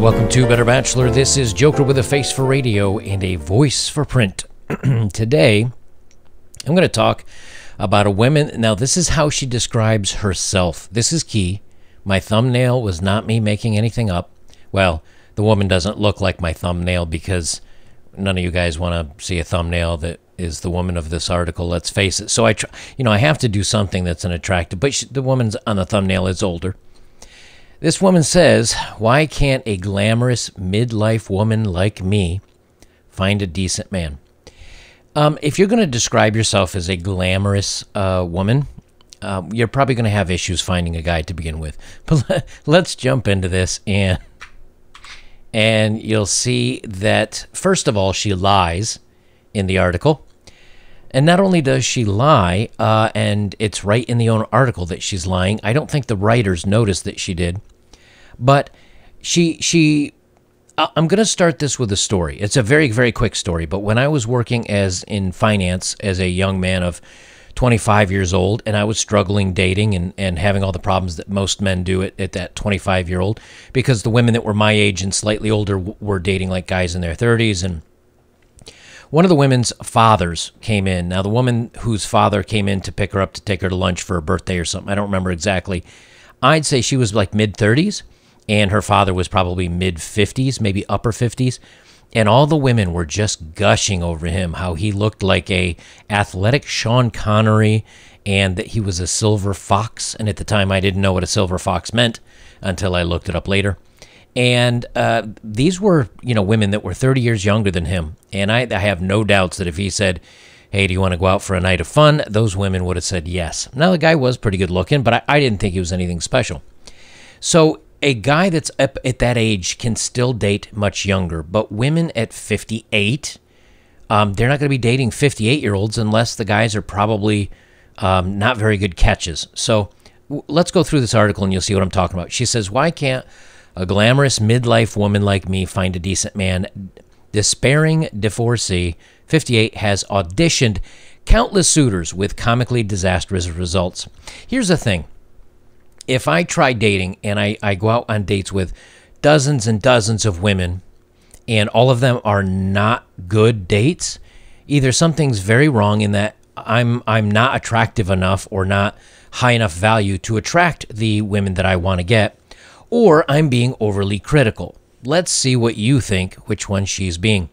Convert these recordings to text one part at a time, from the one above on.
welcome to Better Bachelor. This is Joker with a face for radio and a voice for print. Today, I'm going to talk about a woman. Now, this is how she describes herself. This is key. My thumbnail was not me making anything up. Well, the woman doesn't look like my thumbnail because none of you guys want to see a thumbnail that is the woman of this article. Let's face it. So I, try. you know, I have to do something that's an attractive. But she, the woman's on the thumbnail is older. This woman says, Why can't a glamorous midlife woman like me find a decent man? Um, if you're going to describe yourself as a glamorous uh, woman, um, you're probably going to have issues finding a guy to begin with. But let's jump into this and and you'll see that first of all she lies in the article. And not only does she lie, uh, and it's right in the own article that she's lying. I don't think the writers noticed that she did, but she she. Uh, I'm going to start this with a story. It's a very very quick story, but when I was working as in finance as a young man of 25 years old, and I was struggling dating and and having all the problems that most men do at, at that 25 year old, because the women that were my age and slightly older were dating like guys in their 30s and one of the women's fathers came in. Now, the woman whose father came in to pick her up to take her to lunch for a birthday or something, I don't remember exactly. I'd say she was like mid 30s, and her father was probably mid 50s, maybe upper 50s. And all the women were just gushing over him, how he looked like a athletic Sean Connery and that he was a silver fox. And at the time, I didn't know what a silver fox meant until I looked it up later. And uh, these were, you know, women that were 30 years younger than him. And I, I have no doubts that if he said, hey, do you want to go out for a night of fun? Those women would have said yes. Now, the guy was pretty good looking, but I, I didn't think he was anything special. So, a guy that's up at that age can still date much younger, but women at 58, um, they're not going to be dating 58 year olds unless the guys are probably um, not very good catches. So, let's go through this article and you'll see what I'm talking about. She says, why can't a glamorous midlife woman like me find a decent man. Despairing divorcee, 58, has auditioned countless suitors with comically disastrous results. Here's the thing if I try dating and I, I go out on dates with dozens and dozens of women, and all of them are not good dates, either something's very wrong in that I'm I'm not attractive enough or not high enough value to attract the women that I want to get or I'm being overly critical. Let's see what you think, which one she's being.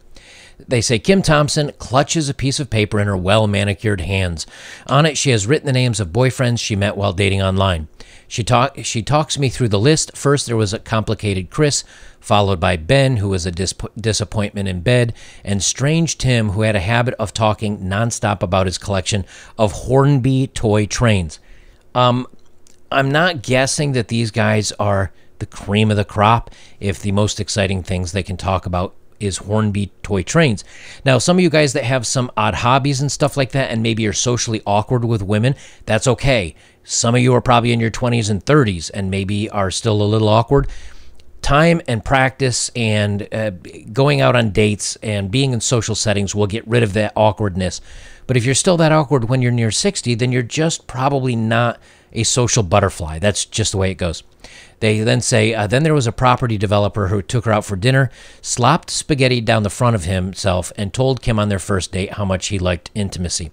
They say Kim Thompson clutches a piece of paper in her well manicured hands. On it, she has written the names of boyfriends she met while dating online. She, talk, she talks me through the list. First, there was a complicated Chris, followed by Ben, who was a disappointment in bed, and strange Tim, who had a habit of talking nonstop about his collection of Hornby toy trains. Um, I'm not guessing that these guys are the cream of the crop if the most exciting things they can talk about is Hornby toy trains. Now, some of you guys that have some odd hobbies and stuff like that, and maybe are socially awkward with women, that's okay. Some of you are probably in your 20s and 30s and maybe are still a little awkward. Time and practice and uh, going out on dates and being in social settings will get rid of that awkwardness. But if you're still that awkward when you're near 60, then you're just probably not a social butterfly. That's just the way it goes. They then say, uh, then there was a property developer who took her out for dinner, slopped spaghetti down the front of himself, and told Kim on their first date how much he liked intimacy.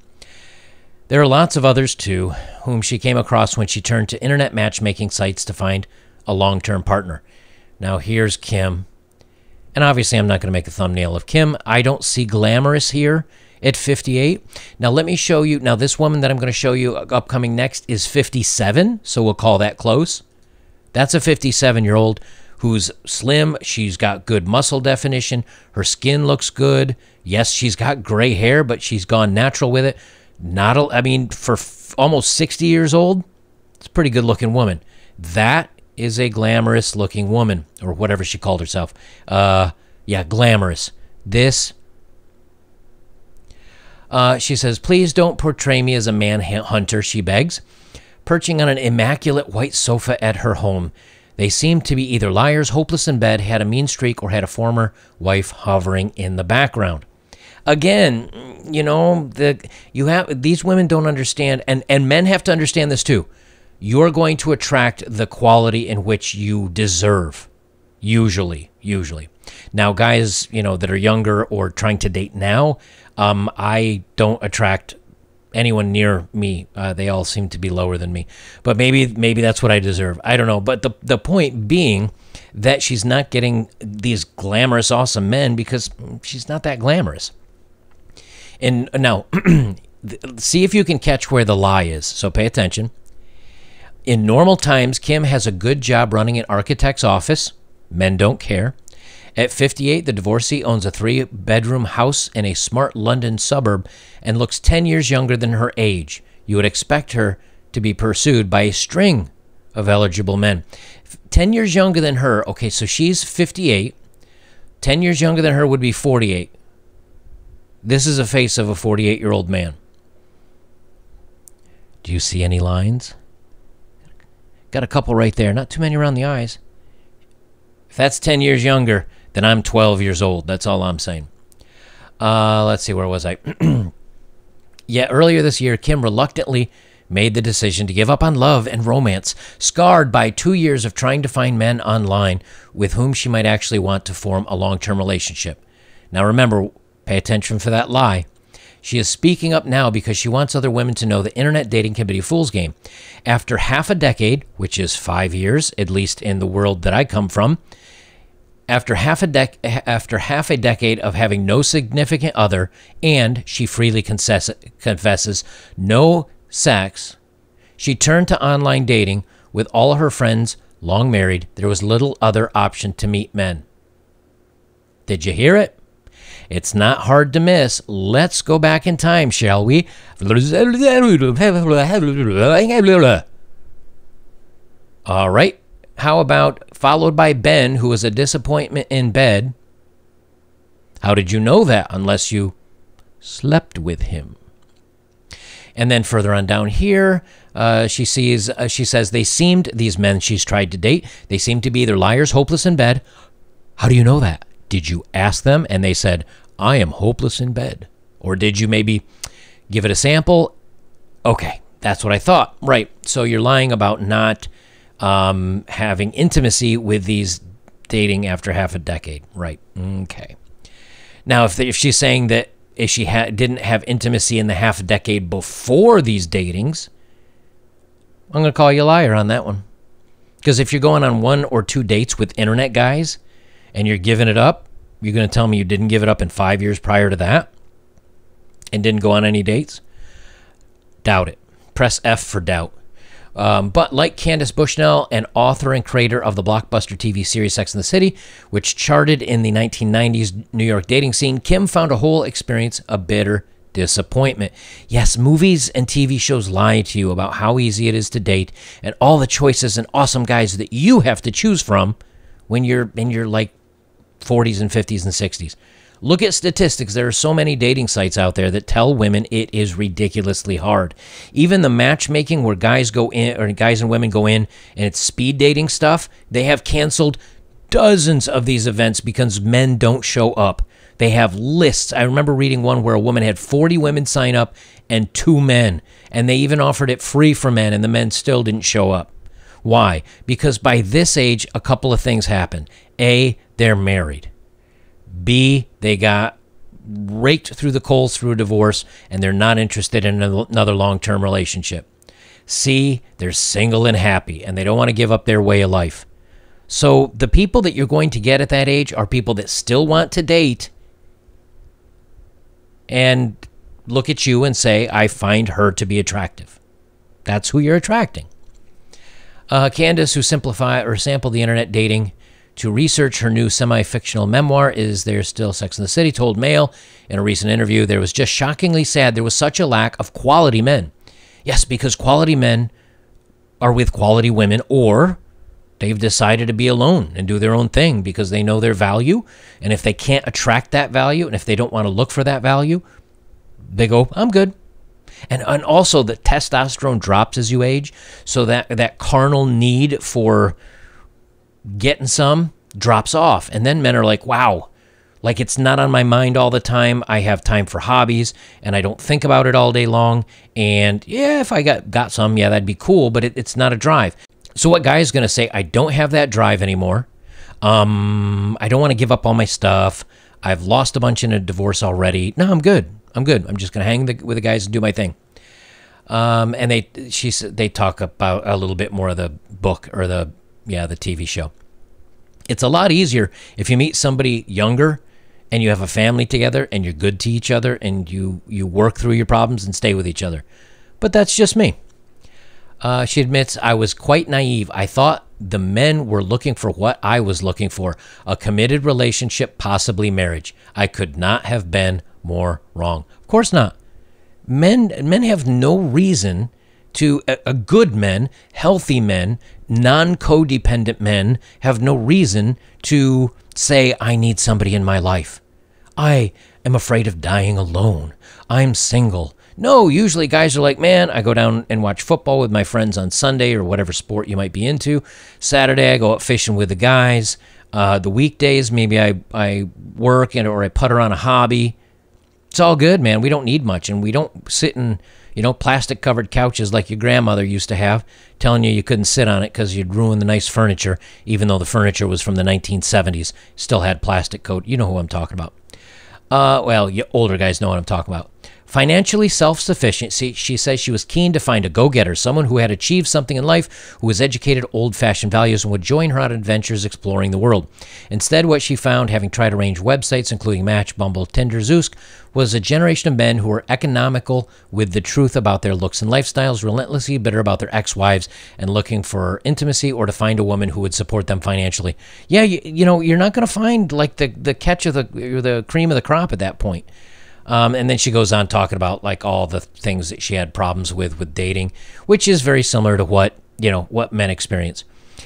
There are lots of others, too, whom she came across when she turned to internet matchmaking sites to find a long term partner. Now, here's Kim. And obviously, I'm not going to make a thumbnail of Kim. I don't see glamorous here at 58. Now let me show you. Now this woman that I'm going to show you upcoming next is 57, so we'll call that close. That's a 57-year-old who's slim. She's got good muscle definition. Her skin looks good. Yes, she's got gray hair, but she's gone natural with it. Not, a, I mean, for almost 60 years old, it's a pretty good looking woman. That is a glamorous looking woman, or whatever she called herself. Uh, yeah, glamorous. This uh, she says, Please don't portray me as a man hunter." she begs, perching on an immaculate white sofa at her home. They seem to be either liars, hopeless in bed, had a mean streak, or had a former wife hovering in the background. Again, you know, the you have these women don't understand, and, and men have to understand this too. You're going to attract the quality in which you deserve. Usually, usually. Now, guys, you know, that are younger or trying to date now, um, I don't attract anyone near me. Uh, they all seem to be lower than me. But maybe maybe that's what I deserve. I don't know. But the the point being that she's not getting these glamorous awesome men because she's not that glamorous. And now see if you can catch where the lie is. So pay attention. In normal times, Kim has a good job running an architect's office. Men don't care. At 58, the divorcee owns a three bedroom house in a smart London suburb and looks 10 years younger than her age. You would expect her to be pursued by a string of eligible men. 10 years younger than her, okay, so she's 58. 10 years younger than her would be 48. This is a face of a 48 year old man. Do you see any lines? Got a couple right there, not too many around the eyes. If that's 10 years younger, then I'm 12 years old. That's all I'm saying. Uh, let's see, where was I? yeah, earlier this year, Kim reluctantly made the decision to give up on love and romance, scarred by two years of trying to find men online with whom she might actually want to form a long term relationship. Now, remember, pay attention for that lie. She is speaking up now because she wants other women to know the internet dating can be a fool's game. After half a decade, which is five years, at least in the world that I come from, after half a dec- after half a decade of having no significant other, and she freely confesses no sex, she turned to online dating with all her friends long married. There was little other option to meet men. Did you hear it? It's not hard to miss. Let's go back in time, shall we? All right. How about followed by Ben, who was a disappointment in bed? How did you know that unless you slept with him? And then further on down here, uh, she sees uh, she says they seemed these men she's tried to date. They seem to be either liars, hopeless in bed. How do you know that? Did you ask them and they said, "I am hopeless in bed," or did you maybe give it a sample? Okay, that's what I thought. Right. So you're lying about not um, having intimacy with these dating after half a decade. Right. Okay. Now, if, the, if she's saying that if she ha didn't have intimacy in the half a decade before these datings, I'm going to call you a liar on that one. Because if you're going on one or two dates with internet guys and you're giving it up, you're going to tell me you didn't give it up in five years prior to that and didn't go on any dates? Doubt it. Press F for doubt. Um, but like Candace Bushnell, an author and creator of the blockbuster TV series Sex and the City, which charted in the 1990s New York dating scene, Kim found a whole experience a bitter disappointment. Yes, movies and TV shows lie to you about how easy it is to date and all the choices and awesome guys that you have to choose from when you're in your like 40s and 50s and 60s. Look at statistics. There are so many dating sites out there that tell women it is ridiculously hard. Even the matchmaking where guys go in or guys and women go in and it's speed dating stuff, they have canceled dozens of these events because men don't show up. They have lists. I remember reading one where a woman had 40 women sign up and two men, and they even offered it free for men and the men still didn't show up. Why? Because by this age a couple of things happen. A, they're married. B, they got raked through the coals through a divorce and they're not interested in another long term relationship. C, they're single and happy and they don't want to give up their way of life. So the people that you're going to get at that age are people that still want to date and look at you and say, I find her to be attractive. That's who you're attracting. Uh, Candace, who simplify or sampled the internet dating, to research her new semi fictional memoir, Is There Still Sex in the City? told Mail in a recent interview, There was just shockingly sad there was such a lack of quality men. Yes, because quality men are with quality women or they've decided to be alone and do their own thing because they know their value. And if they can't attract that value and if they don't want to look for that value, they go, I'm good. And, and also the testosterone drops as you age. So that, that carnal need for getting some drops off. And then men are like, wow, like it's not on my mind all the time. I have time for hobbies and I don't think about it all day long. And yeah, if I got, got some, yeah, that'd be cool, but it, it's not a drive. So what guy is going to say, I don't have that drive anymore. Um, I don't want to give up all my stuff. I've lost a bunch in a divorce already. No, I'm good. I'm good. I'm just going to hang the, with the guys and do my thing. Um, and they, she, they talk about a little bit more of the book or the yeah, the TV show. It's a lot easier if you meet somebody younger and you have a family together and you're good to each other and you you work through your problems and stay with each other. But that's just me. Uh, she admits, I was quite naive. I thought the men were looking for what I was looking for a committed relationship, possibly marriage. I could not have been more wrong. Of course not. Men, men have no reason to, a, a good men, healthy men, non codependent men have no reason to say, I need somebody in my life. I am afraid of dying alone. I'm single. No, usually guys are like, man, I go down and watch football with my friends on Sunday or whatever sport you might be into. Saturday, I go out fishing with the guys. Uh, the weekdays, maybe I, I work and, or I putter on a hobby. It's all good, man. We don't need much, and we don't sit and you know, plastic covered couches like your grandmother used to have, telling you you couldn't sit on it because you'd ruin the nice furniture, even though the furniture was from the 1970s, still had plastic coat. You know who I'm talking about. Uh, well, you older guys know what I'm talking about. Financially self sufficient, she says she was keen to find a go getter, someone who had achieved something in life, who was educated old fashioned values, and would join her on adventures exploring the world. Instead, what she found, having tried a range of websites, including Match, Bumble, Tinder, Zeusk, was a generation of men who were economical with the truth about their looks and lifestyles, relentlessly bitter about their ex wives, and looking for intimacy or to find a woman who would support them financially. Yeah, you, you know, you're not going to find like the, the catch of the, the cream of the crop at that point. Um, and then she goes on talking about like all the things that she had problems with with dating, which is very similar to what you know what men experience.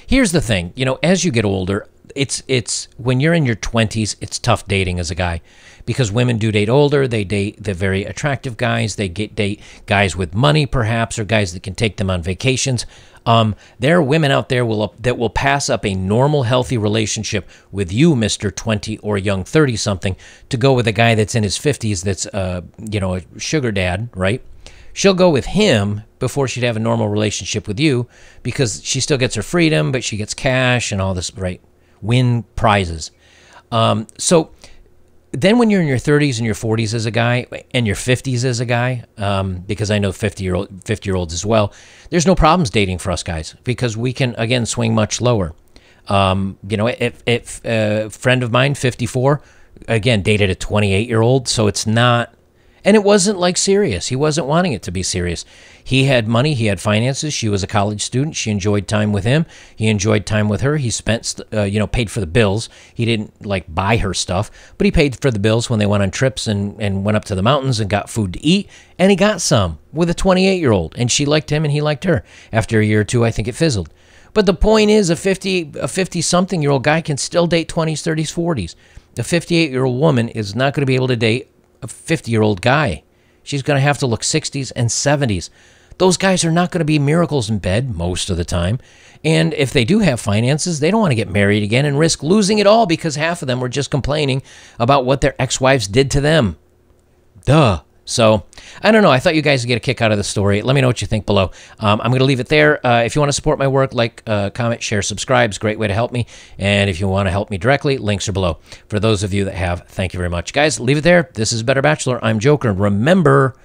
Here's the thing, you know, as you get older, it's it's when you're in your 20s, it's tough dating as a guy because women do date older. They date the very attractive guys. They get date guys with money, perhaps, or guys that can take them on vacations. Um, there are women out there will, that will pass up a normal, healthy relationship with you, Mister Twenty or young Thirty something, to go with a guy that's in his fifties, that's uh, you know, a sugar dad, right? She'll go with him before she'd have a normal relationship with you because she still gets her freedom, but she gets cash and all this, right? Win prizes. Um, so then when you're in your 30s and your 40s as a guy and your 50s as a guy um, because i know 50 year old 50 year olds as well there's no problems dating for us guys because we can again swing much lower um, you know if, if a friend of mine 54 again dated a 28 year old so it's not and it wasn't like serious. He wasn't wanting it to be serious. He had money, he had finances. She was a college student. She enjoyed time with him. He enjoyed time with her. He spent, uh, you know, paid for the bills. He didn't like buy her stuff, but he paid for the bills when they went on trips and, and went up to the mountains and got food to eat. And he got some with a 28 year old. And she liked him and he liked her. After a year or two, I think it fizzled. But the point is, a 50 a 50 something year old guy can still date 20s, 30s, 40s. A 58 year old woman is not going to be able to date a 50 year old guy. She's going to have to look 60s and 70s. Those guys are not going to be miracles in bed most of the time. And if they do have finances, they don't want to get married again and risk losing it all because half of them were just complaining about what their ex wives did to them. Duh. So I don't know. I thought you guys would get a kick out of the story. Let me know what you think below. Um, I'm going to leave it there. Uh, if you want to support my work, like, uh, comment, share, subscribe is a great way to help me. And if you want to help me directly, links are below. For those of you that have, thank you very much. Guys, leave it there. This is Better Bachelor. I'm Joker. remember,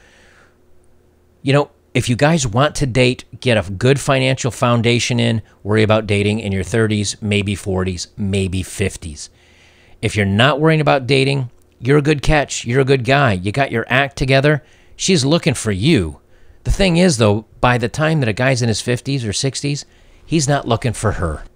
you know, if you guys want to date, get a good financial foundation in, worry about dating in your 30s, maybe 40s, maybe 50s. If you're not worrying about dating, you're a good catch. You're a good guy. You got your act together. She's looking for you. The thing is, though, by the time that a guy's in his 50s or 60s, he's not looking for her.